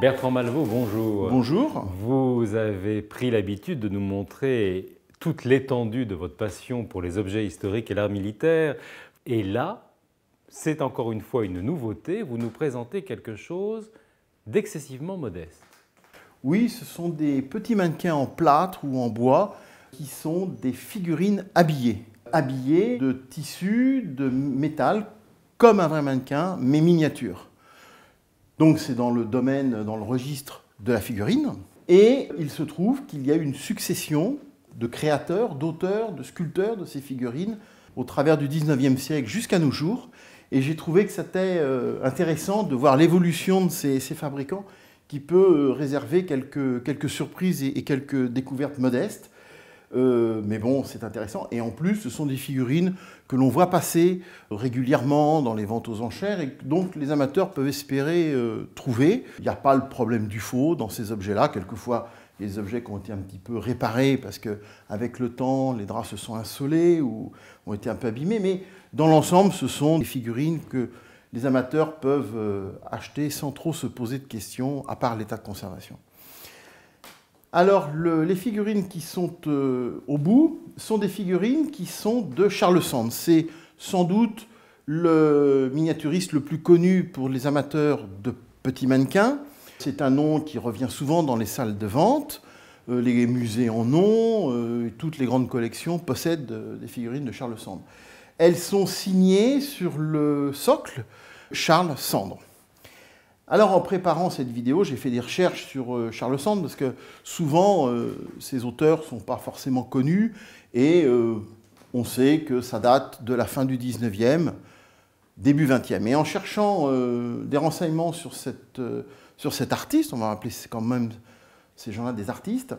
Bertrand Malvaux, bonjour. Bonjour. Vous avez pris l'habitude de nous montrer toute l'étendue de votre passion pour les objets historiques et l'art militaire. Et là, c'est encore une fois une nouveauté, vous nous présentez quelque chose d'excessivement modeste. Oui, ce sont des petits mannequins en plâtre ou en bois qui sont des figurines habillées. Habillées de tissus de métal, comme un vrai mannequin, mais miniature. Donc c'est dans le domaine, dans le registre de la figurine. Et il se trouve qu'il y a une succession de créateurs, d'auteurs, de sculpteurs de ces figurines au travers du 19e siècle jusqu'à nos jours. Et j'ai trouvé que c'était euh, intéressant de voir l'évolution de ces, fabricants qui peut euh, réserver quelques, surprises et quelques découvertes modestes. Euh, mais bon, c'est intéressant. Et en plus, ce sont des figurines que l'on voit passer régulièrement dans les ventes aux enchères et donc les amateurs peuvent espérer euh, trouver. Il n'y a pas le problème du faux dans ces objets-là. Quelquefois, les objets qui ont été un petit peu réparés parce que, qu'avec le temps, les draps se sont insolés ou ont été un peu abîmés. Mais dans l'ensemble, ce sont des figurines que les amateurs peuvent euh, acheter sans trop se poser de questions, à part l'état de conservation. Alors, les figurines qui sont euh, au bout sont des figurines qui sont de Charles Sand. C'est sans doute le miniaturiste le plus connu pour les amateurs de petits mannequins. C'est un nom qui revient souvent dans les salles de vente. Euh, les musées en ont, euh, toutes les grandes collections possèdent des figurines de Charles Sand. Elles sont signées sur le socle Charles Sandre. Alors en préparant cette vidéo, j'ai fait des recherches sur euh, Charles Sand parce que souvent ces euh, auteurs sont pas forcément connus et euh, on sait que ça date de la fin du 19e, début 20e. Et en cherchant des renseignements sur, sur cet artiste, on va appeler quand même ces gens-là des artistes,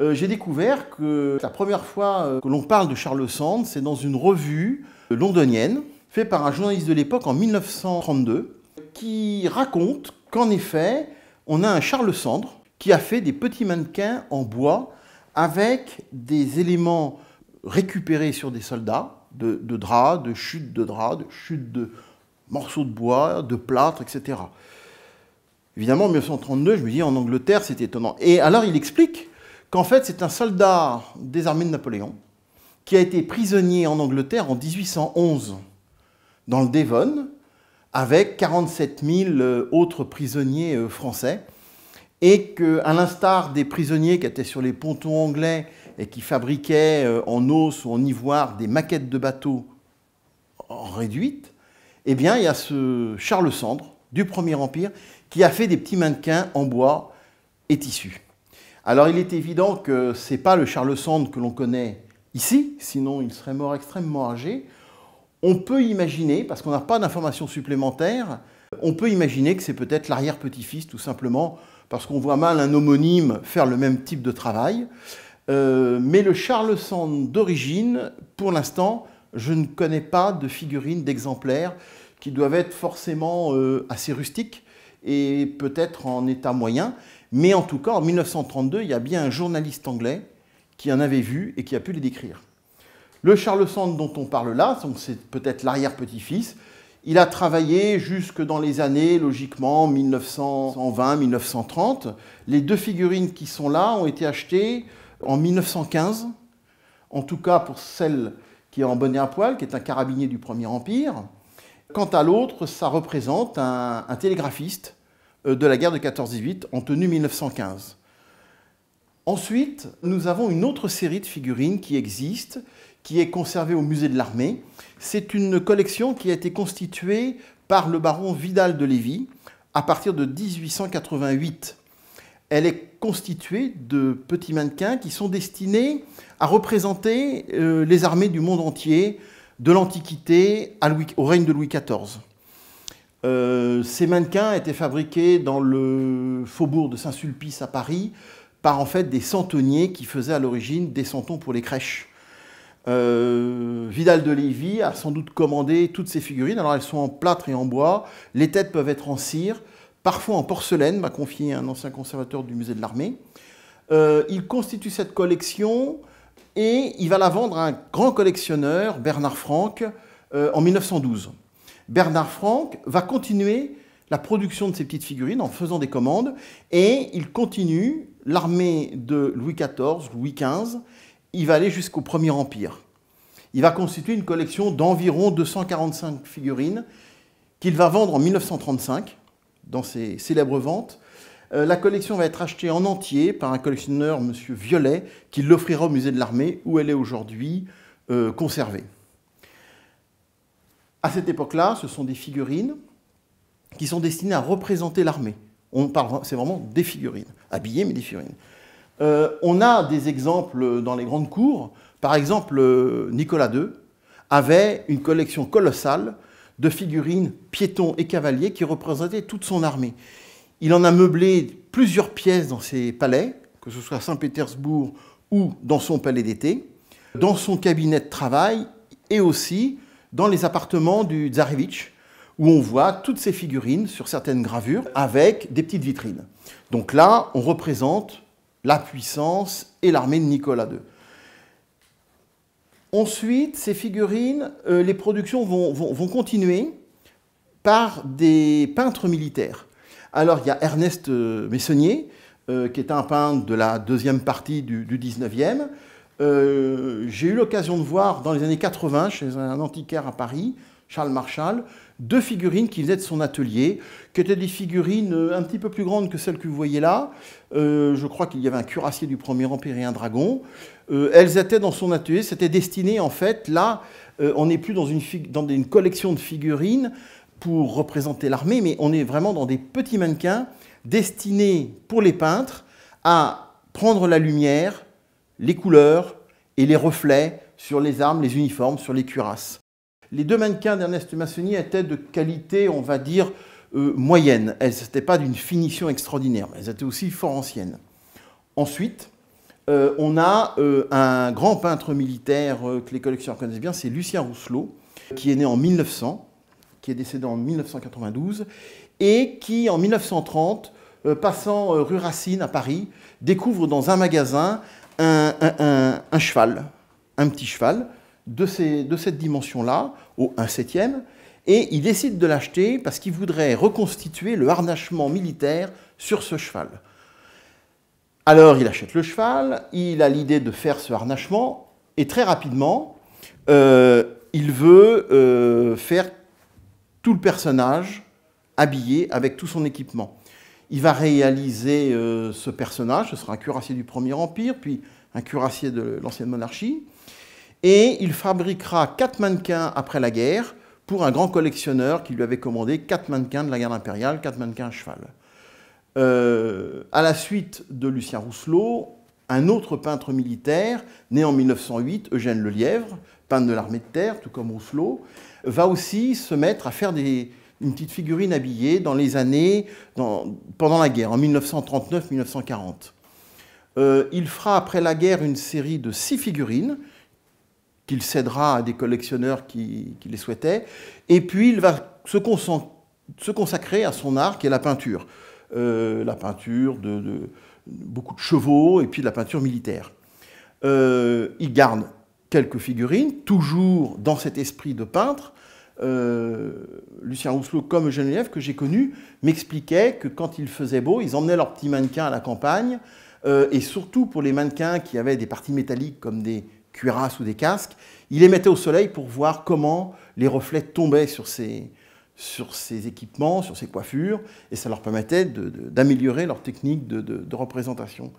j'ai découvert que la première fois que l'on parle de Charles Sand, c'est dans une revue londonienne faite par un journaliste de l'époque en 1932 qui raconte qu'en effet, on a un Charles Cendre qui a fait des petits mannequins en bois avec des éléments récupérés sur des soldats, de, draps, de chutes de draps, de chutes de morceaux de bois, de plâtre, etc. Évidemment, en 1932, je me dis, en Angleterre, c'est étonnant. Et alors, il explique qu'en fait, c'est un soldat des armées de Napoléon qui a été prisonnier en Angleterre en 1811, dans le Devon, avec 47 000 euh, autres prisonniers euh, français, et qu'à l'instar des prisonniers qui étaient sur les pontons anglais et qui fabriquaient euh, en os ou en ivoire des maquettes de bateaux réduites, eh bien, il y a ce Charles Sandre du Premier Empire qui a fait des petits mannequins en bois et tissu. Alors, il est évident que ce n'est pas le Charles Sandre que l'on connaît ici, sinon il serait mort extrêmement âgé on peut imaginer, parce qu'on n'a pas d'informations supplémentaires, on peut imaginer que c'est peut-être l'arrière-petit-fils, tout simplement, parce qu'on voit mal un homonyme faire le même type de travail. Euh, mais le Charles Sand d'origine, pour l'instant, je ne connais pas de figurines d'exemplaires qui doivent être forcément euh, assez rustiques et peut-être en état moyen. Mais en tout cas, en 1932, il y a bien un journaliste anglais qui en avait vu et qui a pu les décrire. Le Charles Sand dont on parle là, c'est peut-être l'arrière-petit-fils, il a travaillé jusque dans les années, logiquement, 1920-1930. Les deux figurines qui sont là ont été achetées en 1915, en tout cas pour celle qui est en bonnet à poil, qui est un carabinier du Premier Empire. Quant à l'autre, ça représente un, télégraphiste euh, de la guerre de 14-18 en tenue 1915. Ensuite, nous avons une autre série de figurines qui existent, qui est conservée au musée de l'armée. C'est une collection qui a été constituée par le baron Vidal de Lévy à partir de 1888. Elle est constituée de petits mannequins qui sont destinés à représenter euh, les armées du monde entier, de l'Antiquité au règne de Louis XIV. Euh, ces mannequins étaient fabriqués dans le faubourg de Saint-Sulpice à Paris par en fait des centonniers qui faisaient à l'origine des centons pour les crèches. Euh, Vidal de Lévy a sans doute commandé toutes ces figurines. Alors elles sont en plâtre et en bois, les têtes peuvent être en cire, parfois en porcelaine, m'a confié un ancien conservateur du musée de l'armée. Euh, il constitue cette collection et il va la vendre à un grand collectionneur, Bernard Franck, euh, en 1912. Bernard Franck va continuer la production de ces petites figurines en faisant des commandes et il continue l'armée de Louis XIV, Louis XV il va aller jusqu'au Premier Empire. Il va constituer une collection d'environ 245 figurines qu'il va vendre en 1935 dans ses célèbres ventes. Euh, la collection va être achetée en entier par un collectionneur, M. Violet, qui l'offrira au musée de l'armée où elle est aujourd'hui euh, conservée. À cette époque-là, ce sont des figurines qui sont destinées à représenter l'armée. C'est vraiment des figurines, habillées mais des figurines. Euh, on a des exemples dans les grandes cours. Par exemple, euh, Nicolas II avait une collection colossale de figurines piétons et cavaliers qui représentaient toute son armée. Il en a meublé plusieurs pièces dans ses palais, que ce soit à Saint-Pétersbourg ou dans son palais d'été, dans son cabinet de travail et aussi dans les appartements du Tsarevitch, où on voit toutes ces figurines sur certaines gravures avec des petites vitrines. Donc là, on représente la puissance et l'armée de Nicolas II. Ensuite, ces figurines, euh, les productions vont, continuer par des peintres militaires. Alors, il y a Ernest euh, Messonnier, euh, qui est un peintre de la deuxième partie du, 19e. J'ai eu l'occasion de voir dans les années 80, chez un antiquaire à Paris, Charles Marshall, deux figurines qui venaient de son atelier, qui étaient des figurines euh, un petit peu plus grandes que celles que vous voyez là. Euh, je crois qu'il y avait un cuirassier du Premier Empire et un dragon. Euh, elles étaient dans son atelier, c'était destiné en fait, là, on n'est plus dans une, dans une collection de figurines pour représenter l'armée, mais on est vraiment dans des petits mannequins destinés pour les peintres à prendre la lumière, les couleurs et les reflets sur les armes, les uniformes, sur les cuirasses. Les deux mannequins d'Ernest Massoni étaient de qualité, on va dire, euh, moyenne. Elles n'étaient pas d'une finition extraordinaire, mais elles étaient aussi fort anciennes. Ensuite, euh, on a euh, un grand peintre militaire que les collectionneurs connaissent bien, c'est Lucien Rousselot, qui est né en 1900, qui est décédé en 1992, et qui, en 1930, passant rue Racine à Paris, découvre dans un magasin un cheval, un petit cheval, de, cette dimension-là, au 1 septième, et il décide de l'acheter parce qu'il voudrait reconstituer le harnachement militaire sur ce cheval. Alors il achète le cheval, il a l'idée de faire ce harnachement, et très rapidement, euh, il veut euh, faire tout le personnage habillé avec tout son équipement. Il va réaliser euh, ce personnage, ce sera un cuirassier du Premier Empire, puis un cuirassier de l'Ancienne Monarchie et il fabriquera quatre mannequins après la guerre pour un grand collectionneur qui lui avait commandé quatre mannequins de la garde impériale, quatre mannequins à cheval. Euh, à la suite de Lucien Rousselot, un autre peintre militaire, né en 1908, Eugène Lelièvre, peintre de l'armée de terre, tout comme Rousselot, va aussi se mettre à faire des, une petite figurine habillée dans les années, pendant la guerre, en 1939-1940. Euh, il fera après la guerre une série de six figurines qu'il cédera à des collectionneurs qui, les souhaitaient. Et puis, il va se, consacrer à son art, qui est la peinture. Euh, la peinture de, beaucoup de chevaux et puis de la peinture militaire. Euh, il garde quelques figurines, toujours dans cet esprit de peintre. Euh, Lucien Rousselot, comme Geneviève, que j'ai connu, m'expliquait que quand il faisait beau, ils emmenaient leurs petits mannequins à la campagne, et surtout pour les mannequins qui avaient des parties métalliques comme des, cuirasses ou des casques, il les mettait au soleil pour voir comment les reflets tombaient sur ses sur ces équipements, sur ses coiffures, et ça leur permettait d'améliorer leur technique de, représentation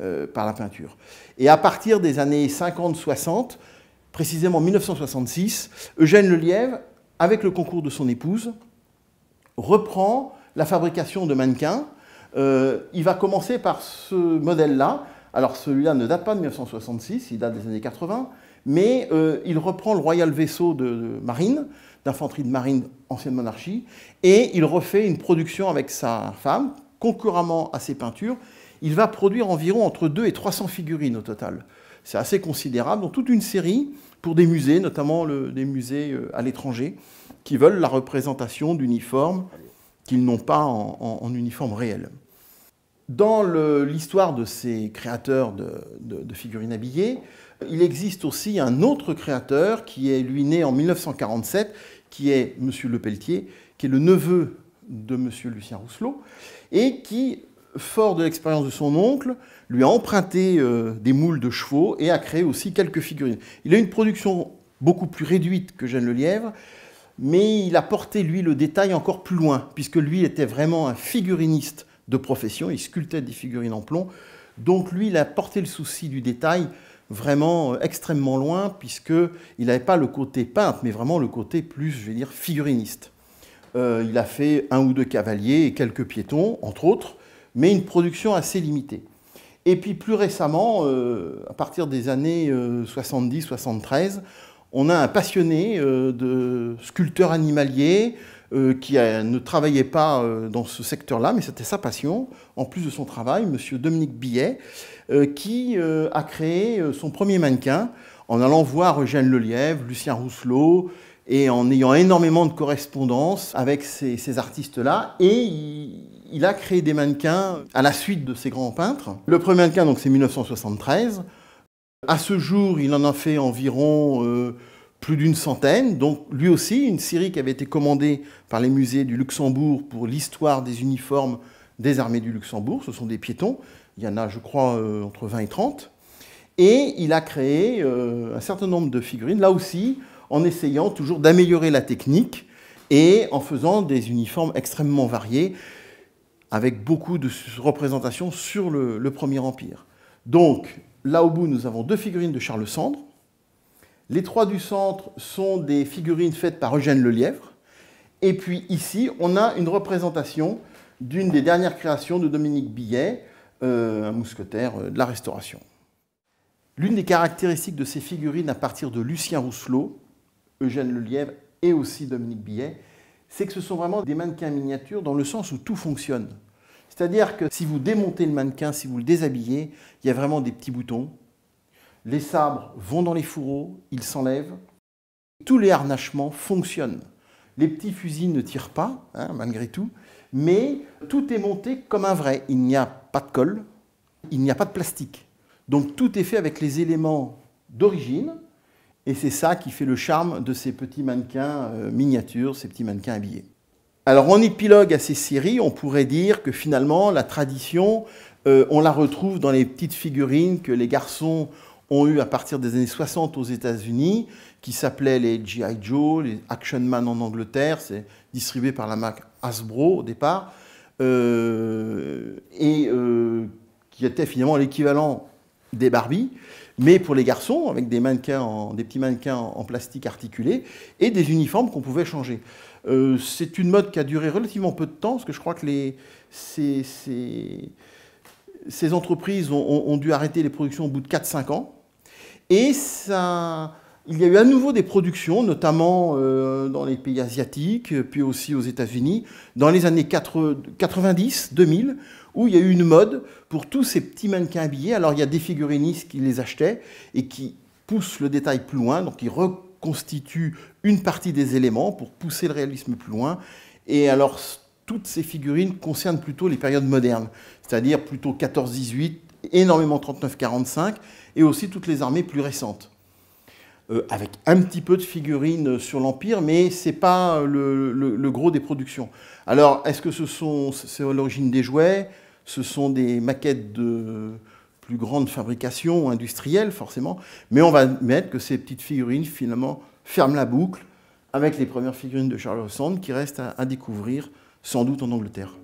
euh, par la peinture. Et à partir des années 50-60, précisément 1966, Eugène Lelièvre, avec le concours de son épouse, reprend la fabrication de mannequins. Euh, il va commencer par ce modèle-là, alors celui-là ne date pas de 1966, il date des années 80, mais euh, il reprend le royal vaisseau de, marine, d'infanterie de marine ancienne monarchie, et il refait une production avec sa femme, concurremment à ses peintures. Il va produire environ entre 2 et 300 figurines au total. C'est assez considérable, donc toute une série pour des musées, notamment des musées euh, à l'étranger, qui veulent la représentation d'uniformes qu'ils n'ont pas en uniforme réel. Dans l'histoire de ces créateurs de, figurines habillées, il existe aussi un autre créateur qui est lui né en 1947, qui est M. Lepelletier, qui est le neveu de M. Lucien Rousselot, et qui, fort de l'expérience de son oncle, lui a emprunté euh, des moules de chevaux et a créé aussi quelques figurines. Il a une production beaucoup plus réduite que Jeanne Lelièvre, mais il a porté, lui, le détail encore plus loin, puisque lui était vraiment un figuriniste de profession. Il sculptait des figurines en plomb. Donc lui, il a porté le souci du détail vraiment euh, extrêmement loin, puisqu'il n'avait pas le côté peintre, mais vraiment le côté plus, je vais dire, figuriniste. Euh, il a fait un ou deux cavaliers et quelques piétons, entre autres, mais une production assez limitée. Et puis plus récemment, euh, à partir des années 70-73, on a un passionné de sculpteur animalier, euh, qui ne travaillait pas euh, dans ce secteur-là, mais c'était sa passion, en plus de son travail, M. Dominique Billet, euh, qui a créé son premier mannequin en allant voir Eugène Lelièvre, Lucien Rousselot, et en ayant énormément de correspondances avec ces, artistes-là. Et il, il, a créé des mannequins à la suite de ces grands peintres. Le premier mannequin, donc, c'est 1973. À ce jour, il en a fait environ plus d'une centaine. Donc lui aussi, une série qui avait été commandée par les musées du Luxembourg pour l'histoire des uniformes des armées du Luxembourg. Ce sont des piétons. Il y en a, je crois, euh, entre 20 et 30. Et il a créé euh, un certain nombre de figurines, là aussi, en essayant toujours d'améliorer la technique et en faisant des uniformes extrêmement variés, avec beaucoup de représentations sur le, Premier Empire. Donc, là au bout, nous avons deux figurines de Charles Sandre, les trois du centre sont des figurines faites par Eugène Lelièvre. Et puis ici, on a une représentation d'une des dernières créations de Dominique Billet, euh, un mousquetaire euh, de la Restauration. L'une des caractéristiques de ces figurines à partir de Lucien Rousselot, Eugène Lelièvre et aussi Dominique Billet, c'est que ce sont vraiment des mannequins miniatures dans le sens où tout fonctionne. C'est-à-dire que si vous démontez le mannequin, si vous le déshabillez, il y a vraiment des petits boutons, les sabres vont dans les fourreaux, ils s'enlèvent. Tous les harnachements fonctionnent. Les petits fusils ne tirent pas, hein, malgré tout, mais tout est monté comme un vrai. Il n'y a pas de colle, il n'y a pas de plastique. Donc tout est fait avec les éléments d'origine, et c'est ça qui fait le charme de ces petits mannequins euh, miniatures, ces petits mannequins habillés. Alors en épilogue à ces séries, on pourrait dire que finalement la tradition, euh, on la retrouve dans les petites figurines que les garçons ont eu à partir des années 60 aux États-Unis, qui s'appelaient les G.I. Joe, les Action Man en Angleterre, c'est distribué par la marque Hasbro au départ, euh, et euh, qui était finalement l'équivalent des Barbie, mais pour les garçons, avec des, mannequins en, des petits mannequins en, plastique articulé, et des uniformes qu'on pouvait changer. Euh, c'est une mode qui a duré relativement peu de temps, parce que je crois que ces, entreprises ont, ont, dû arrêter les productions au bout de 4-5 ans. Et ça, il y a eu à nouveau des productions, notamment euh, dans les pays asiatiques, puis aussi aux États-Unis, dans les années 90, 2000, où il y a eu une mode pour tous ces petits mannequins habillés. Alors il y a des figurinistes qui les achetaient et qui poussent le détail plus loin, donc ils reconstituent une partie des éléments pour pousser le réalisme plus loin. Et alors toutes ces figurines concernent plutôt les périodes modernes, c'est-à-dire plutôt 14-18, énormément 39-45, et aussi toutes les armées plus récentes. Euh, avec un petit peu de figurines sur l'Empire, mais ce n'est pas le, gros des productions. Alors, est-ce que ce sont, c'est l'origine des jouets Ce sont des maquettes de plus grande fabrication industrielle, forcément, mais on va admettre que ces petites figurines, finalement, ferment la boucle avec les premières figurines de Charles Sand qui restent à découvrir, sans doute en Angleterre.